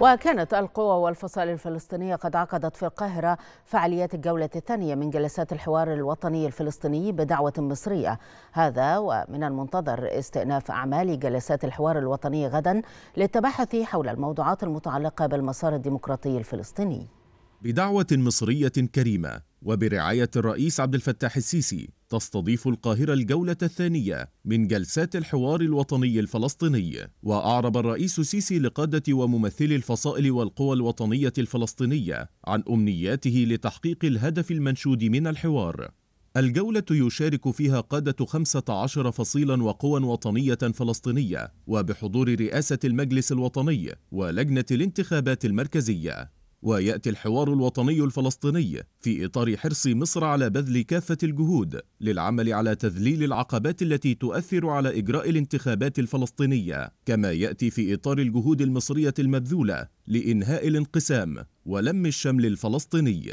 وكانت القوى والفصائل الفلسطينية قد عقدت في القاهرة فعاليات الجولة الثانية من جلسات الحوار الوطني الفلسطيني بدعوة مصرية هذا ومن المنتظر استئناف أعمال جلسات الحوار الوطني غدا للتباحث حول الموضوعات المتعلقة بالمسار الديمقراطي الفلسطيني بدعوة مصرية كريمة وبرعاية الرئيس عبد الفتاح السيسي تستضيف القاهرة الجولة الثانية من جلسات الحوار الوطني الفلسطيني وأعرب الرئيس السيسي لقادة وممثلي الفصائل والقوى الوطنية الفلسطينية عن أمنياته لتحقيق الهدف المنشود من الحوار الجولة يشارك فيها قادة 15 فصيلا وقوى وطنية فلسطينية وبحضور رئاسة المجلس الوطني ولجنة الانتخابات المركزية ويأتي الحوار الوطني الفلسطيني في إطار حرص مصر على بذل كافة الجهود للعمل على تذليل العقبات التي تؤثر على إجراء الانتخابات الفلسطينية كما يأتي في إطار الجهود المصرية المبذولة لإنهاء الانقسام ولم الشمل الفلسطيني